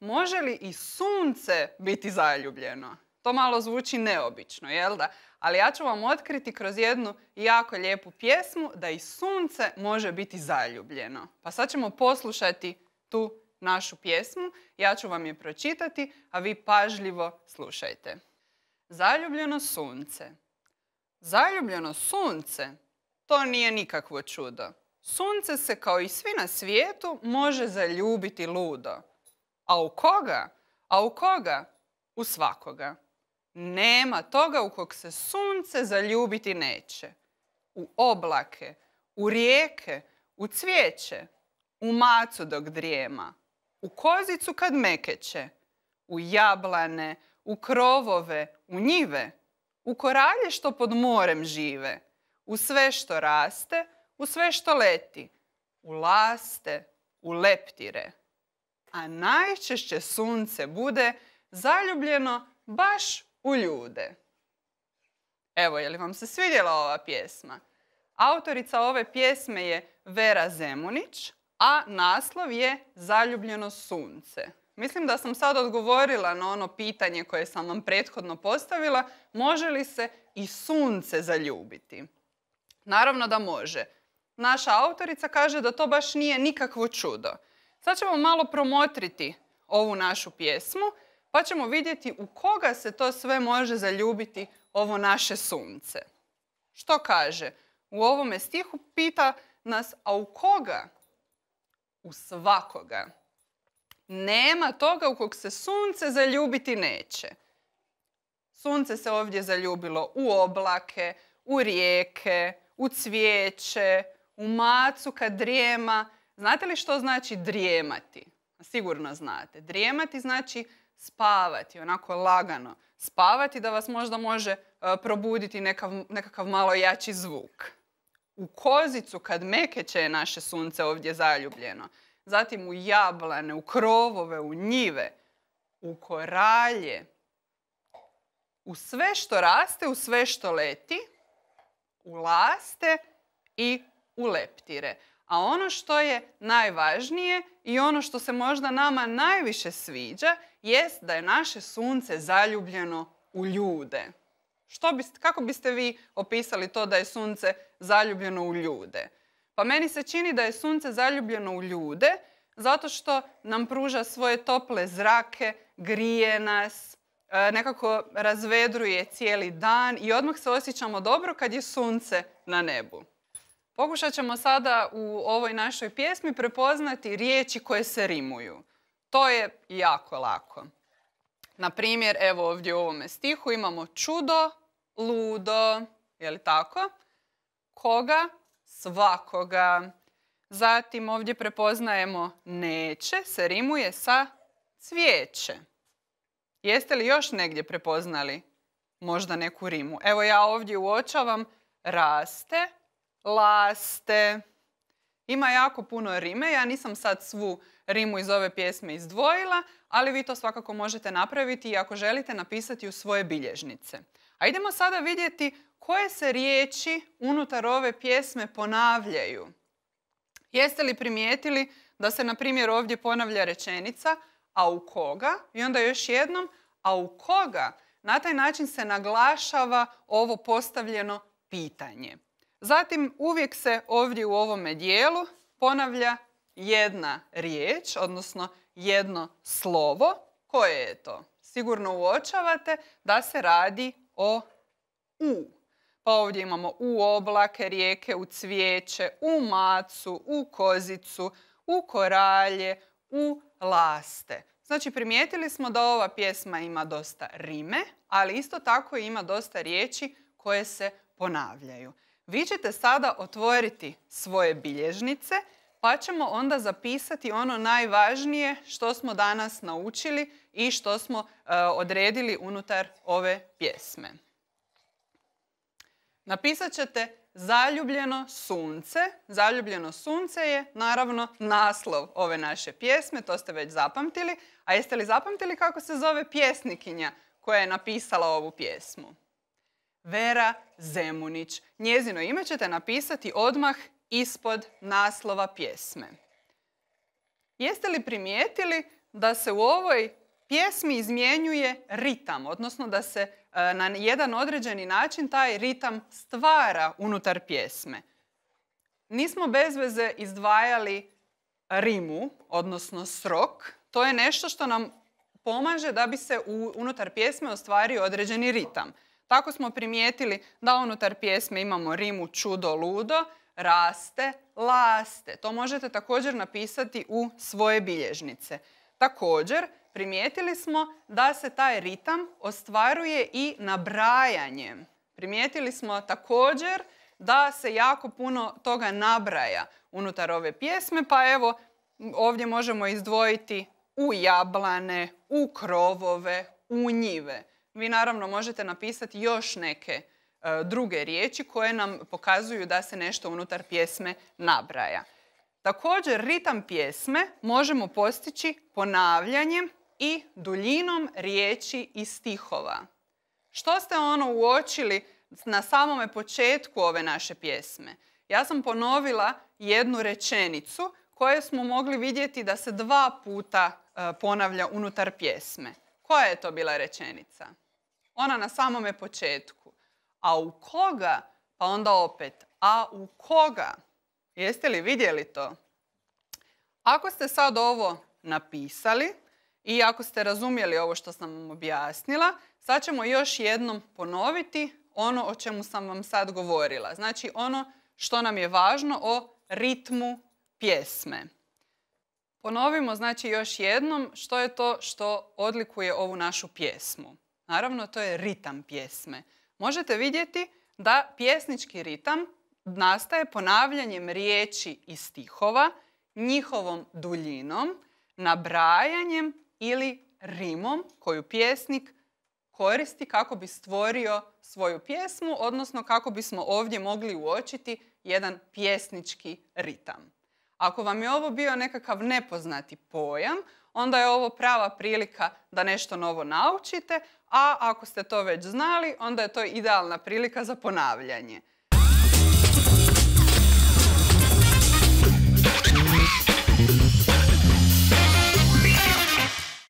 može li i sunce biti zaljubljeno? To malo zvuči neobično, jel da? Ali ja ću vam otkriti kroz jednu jako lijepu pjesmu da i sunce može biti zaljubljeno. Pa sad ćemo poslušati tu našu pjesmu. Ja ću vam je pročitati, a vi pažljivo slušajte. Zaljubljeno sunce. Zaljubljeno sunce? To nije nikakvo čudo. Sunce se kao i svi na svijetu može zaljubiti ludo. A u koga? A u koga? U svakoga. Nema toga u kog se sunce zaljubiti neće. U oblake, u rijeke, u cvijeće, u macu dok drijema, u kozicu kad mekeće, u jablane, u krovove, u njive, u koralje što pod morem žive, u sve što raste, u sve što leti, u laste, u leptire a najčešće sunce bude zaljubljeno baš u ljude. Evo, je li vam se svidjela ova pjesma? Autorica ove pjesme je Vera Zemunić, a naslov je Zaljubljeno sunce. Mislim da sam sad odgovorila na ono pitanje koje sam vam prethodno postavila. Može li se i sunce zaljubiti? Naravno da može. Naša autorica kaže da to baš nije nikakvo čudo. Sad ćemo malo promotriti ovu našu pjesmu, pa ćemo vidjeti u koga se to sve može zaljubiti ovo naše sunce. Što kaže? U ovome stihu pita nas, a u koga? U svakoga. Nema toga u kog se sunce zaljubiti neće. Sunce se ovdje zaljubilo u oblake, u rijeke, u cvijeće, u macu kad rijema. Znate li što znači drijemati? Sigurno znate. Drijemati znači spavati, onako lagano. Spavati da vas možda može e, probuditi nekakav malo jači zvuk. U kozicu kad mekeće je naše sunce ovdje zaljubljeno. Zatim u jablane, u krovove, u njive, u koralje. U sve što raste, u sve što leti, u laste i u leptire. A ono što je najvažnije i ono što se možda nama najviše sviđa jest da je naše sunce zaljubljeno u ljude. Što biste, kako biste vi opisali to da je sunce zaljubljeno u ljude? Pa meni se čini da je sunce zaljubljeno u ljude zato što nam pruža svoje tople zrake, grije nas, e, nekako razvedruje cijeli dan i odmah se osjećamo dobro kad je sunce na nebu. Pokušat ćemo sada u ovoj našoj pjesmi prepoznati riječi koje se rimuju. To je jako lako. Na primjer, evo ovdje u ovome stihu imamo čudo, ludo, je li tako? Koga? Svakoga. Zatim ovdje prepoznajemo neće, se rimuje sa cvijeće. Jeste li još negdje prepoznali možda neku rimu? Evo ja ovdje uočavam raste, laste. Ima jako puno rime, ja nisam sad svu rimu iz ove pjesme izdvojila, ali vi to svakako možete napraviti i ako želite napisati u svoje bilježnice. A idemo sada vidjeti koje se riječi unutar ove pjesme ponavljaju. Jeste li primijetili da se na primjer ovdje ponavlja rečenica a u koga i onda još jednom a u koga? Na taj način se naglašava ovo postavljeno pitanje. Zatim uvijek se ovdje u ovome dijelu ponavlja jedna riječ, odnosno jedno slovo. Koje je to? Sigurno uočavate da se radi o u. Pa ovdje imamo u oblake, rijeke, u cvijeće, u macu, u kozicu, u koralje, u laste. Znači primijetili smo da ova pjesma ima dosta rime, ali isto tako ima dosta riječi koje se ponavljaju. Vi ćete sada otvoriti svoje bilježnice pa ćemo onda zapisati ono najvažnije što smo danas naučili i što smo e, odredili unutar ove pjesme. Napisat ćete Zaljubljeno sunce. Zaljubljeno sunce je naravno naslov ove naše pjesme, to ste već zapamtili. A jeste li zapamtili kako se zove pjesnikinja koja je napisala ovu pjesmu? Vera Zemunić. Njezino ime ćete napisati odmah ispod naslova pjesme. Jeste li primijetili da se u ovoj pjesmi izmjenjuje ritam, odnosno da se e, na jedan određeni način taj ritam stvara unutar pjesme. Nismo bez veze izdvajali rimu, odnosno srok. To je nešto što nam pomaže da bi se unutar pjesme ostvario određeni ritam. Tako smo primijetili da unutar pjesme imamo rimu čudo ludo, raste, laste. To možete također napisati u svoje bilježnice. Također, primijetili smo da se taj ritam ostvaruje i nabrajanjem. Primijetili smo također da se jako puno toga nabraja unutar ove pjesme, pa evo ovdje možemo izdvojiti u jablane, u krovove, u njive. Vi naravno možete napisati još neke e, druge riječi koje nam pokazuju da se nešto unutar pjesme nabraja. Također, ritam pjesme možemo postići ponavljanjem i duljinom riječi i stihova. Što ste ono uočili na samome početku ove naše pjesme? Ja sam ponovila jednu rečenicu koju smo mogli vidjeti da se dva puta e, ponavlja unutar pjesme. Koja je to bila rečenica? Ona na samome početku. A u koga? Pa onda opet. A u koga? Jeste li vidjeli to? Ako ste sad ovo napisali i ako ste razumjeli ovo što sam vam objasnila, sad ćemo još jednom ponoviti ono o čemu sam vam sad govorila. Znači ono što nam je važno o ritmu pjesme. Ponovimo znači još jednom što je to što odlikuje ovu našu pjesmu. Naravno, to je ritam pjesme. Možete vidjeti da pjesnički ritam nastaje ponavljanjem riječi i stihova, njihovom duljinom, nabrajanjem ili rimom koju pjesnik koristi kako bi stvorio svoju pjesmu, odnosno kako bismo ovdje mogli uočiti jedan pjesnički ritam. Ako vam je ovo bio nekakav nepoznati pojam, onda je ovo prava prilika da nešto novo naučite, a ako ste to već znali, onda je to idealna prilika za ponavljanje.